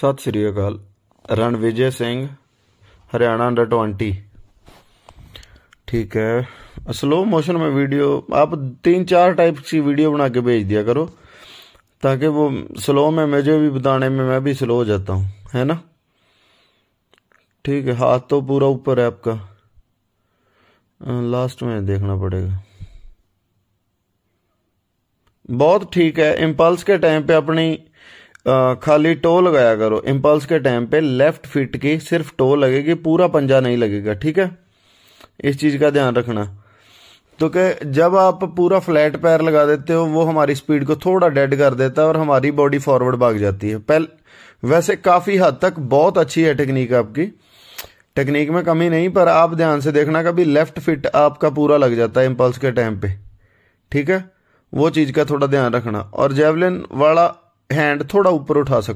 ਸਤਿ ਸ਼੍ਰੀ ਅਕਾਲ ਰਣਵਿਜੇ सिंह हरियाणा अंडर ट्वेंटी ठीक है स्लो मोशन में वीडियो आप तीन चार टाइप की वीडियो बना के भेज दिया करो ताकि वो स्लो में मुझे भी बताने में मैं भी स्लो हो जाता हूँ है ना ठीक है हाथ तो पूरा ऊपर है आपका लास्ट में देखना पड़ेगा बहुत ठीक है इम्पल्स के टाइम पे अपनी खाली टो लगाया करो इम्पल्स के टाइम पे लेफ्ट फिट की सिर्फ टो लगेगी पूरा पंजा नहीं लगेगा ठीक है इस चीज़ का ध्यान रखना तो क्या जब आप पूरा फ्लैट पैर लगा देते हो वो हमारी स्पीड को थोड़ा डेड कर देता है और हमारी बॉडी फॉरवर्ड भाग जाती है पहले वैसे काफ़ी हद तक बहुत अच्छी है टेक्निक आपकी टेक्निक में कमी नहीं पर आप ध्यान से देखना कभी लेफ्ट फिट आपका पूरा लग जाता है इम्पल्स के टाइम पे ठीक है वो चीज़ का थोड़ा ध्यान रखना और जेवलिन वाला हैंड थोड़ा ऊपर उठा सको